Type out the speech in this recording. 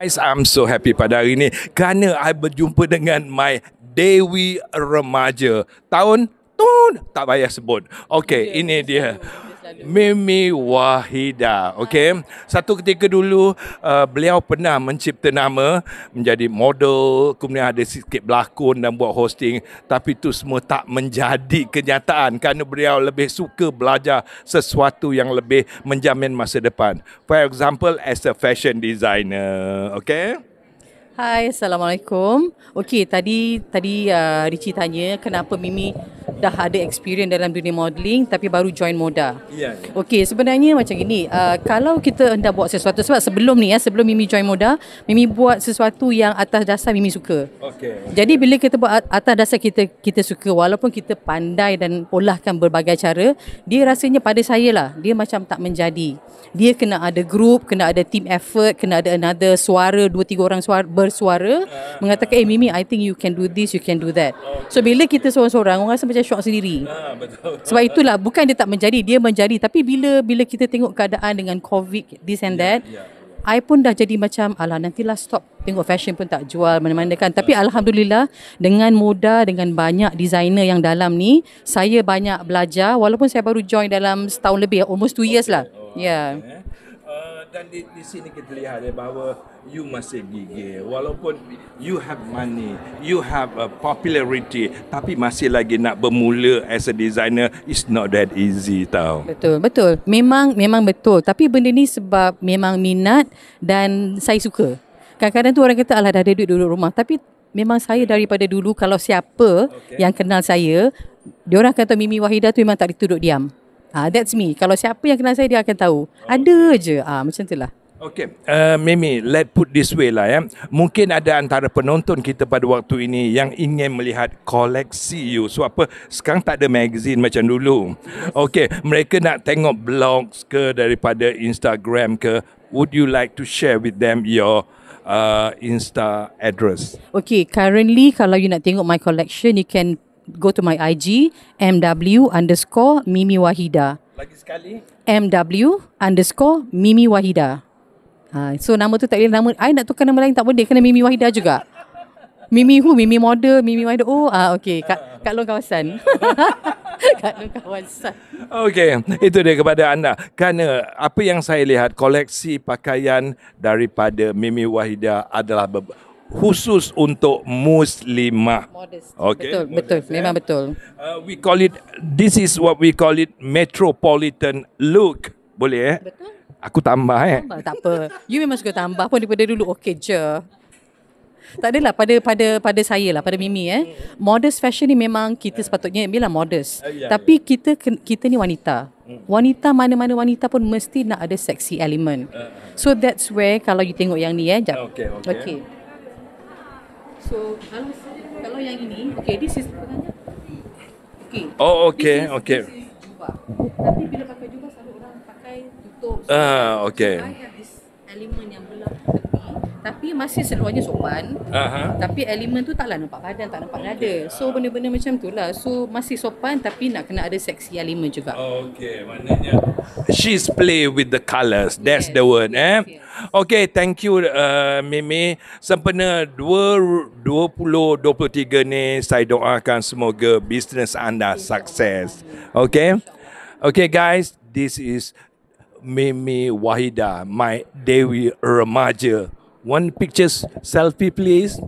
Guys, I'm so happy pada hari ini kerana I berjumpa dengan my Dewi Remaja. Tahun? tuh Tak payah sebut. Okay, okay. Ya, ini ya, dia. Ya. Mimi Wahida. Okey. Ah. Satu ketika dulu uh, beliau pernah mencipta nama menjadi model, kemudian ada sikit berlakon dan buat hosting, tapi itu semua tak menjadi kenyataan kerana beliau lebih suka belajar sesuatu yang lebih menjamin masa depan. For example as a fashion designer. Okey. Hai, Assalamualaikum. Okey, tadi tadi uh, Richie tanya kenapa Mimi dah ada experience dalam dunia modelling, tapi baru join moda. Ya. Okey, sebenarnya macam gini, uh, kalau kita hendak buat sesuatu sebab sebelum ni ya, uh, sebelum Mimi join moda, Mimi buat sesuatu yang atas dasar Mimi suka. Okey. Jadi bila kita buat atas dasar kita kita suka walaupun kita pandai dan olahkan berbagai cara, dia rasanya pada saya lah, dia macam tak menjadi. Dia kena ada group, kena ada team effort, kena ada another suara, dua tiga orang suara ber, bersuara ah. mengatakan eh Mimi I think you can do this you can do that. So bila kita seorang-seorang orang rasa macam shock sendiri. Ah, Sebab itulah bukan dia tak menjadi dia menjadi tapi bila bila kita tengok keadaan dengan covid this and ya, that ya. I pun dah jadi macam alah nantilah stop tengok fashion pun tak jual mana-mana kan tapi ya. alhamdulillah dengan moda dengan banyak designer yang dalam ni saya banyak belajar walaupun saya baru join dalam setahun lebih almost two years lah. Oh, ya. Yeah dan di, di sini kita lihat ya bahawa you masih gigih walaupun you have money you have a popularity tapi masih lagi nak bermula as a designer is not that easy tau betul betul memang memang betul tapi benda ni sebab memang minat dan saya suka kadang-kadang tu orang kata alah dah ada duit duduk rumah tapi memang saya daripada dulu kalau siapa okay. yang kenal saya orang kata Mimi Wahida tu memang tak dituduk diam Ah, that's me. Kalau siapa yang kenal saya dia akan tahu. Oh. Ada je. Ah, macam itulah. Okay, uh, Mimi, let put this way lah ya. Mungkin ada antara penonton kita pada waktu ini yang ingin melihat koleksi you. So apa, sekarang tak ada magazine macam dulu. Okay, mereka nak tengok blogs ke daripada Instagram ke. Would you like to share with them your uh, Insta address? Okay, currently kalau you nak tengok my collection, you can go to my IG MW underscore Mimi Wahida. Lagi sekali. MW underscore Mimi Wahida. Ha, so nama tu tak boleh nama. Saya nak tukar nama lain tak boleh. Kena Mimi Wahida juga. Mimi who? Mimi model, Mimi Wahida. Oh, ah, okay. Kak, Kak Long Kawasan. Kak Long Kawasan. Okay, itu dia kepada anda. Kerana apa yang saya lihat, koleksi pakaian daripada Mimi Wahida adalah khusus untuk muslimah. Okay. Betul, betul, yeah. memang betul. Uh, we call it this is what we call it metropolitan look. Boleh eh? Betul. Aku tambah eh. Tambah, tak apa. You memang suka tambah pun daripada dulu okey je. Tak adalah pada pada pada saya lah pada Mimi eh. Modest fashion ni memang kita sepatutnya bila modest. Uh, yeah, Tapi yeah. kita kita ni wanita. Wanita mana-mana wanita pun mesti nak ada sexy element. Uh. so that's where kalau you tengok yang ni eh. Jap. okay. okay. So kalau kalau yang ini, okay, this is sebenarnya okay. Oh, okay, this is, okay. This is Tapi bila pakai jubah, selalu orang pakai tutup. Ah, uh, okay. Elemen yang belah tepi Tapi masih seluarnya sopan uh-huh. Tapi elemen tu taklah nampak badan Tak nampak dada So benda-benda macam tu lah So masih sopan Tapi nak kena ada seksi elemen juga Okay maknanya She's play with the colours That's yes. the word eh yes. Okay, thank you uh, Mimi. Sempena 2023 ni saya doakan semoga bisnes anda sukses. Okay? Okay guys, this is Mimi Wahida, my Dewi Remaja. One pictures selfie please.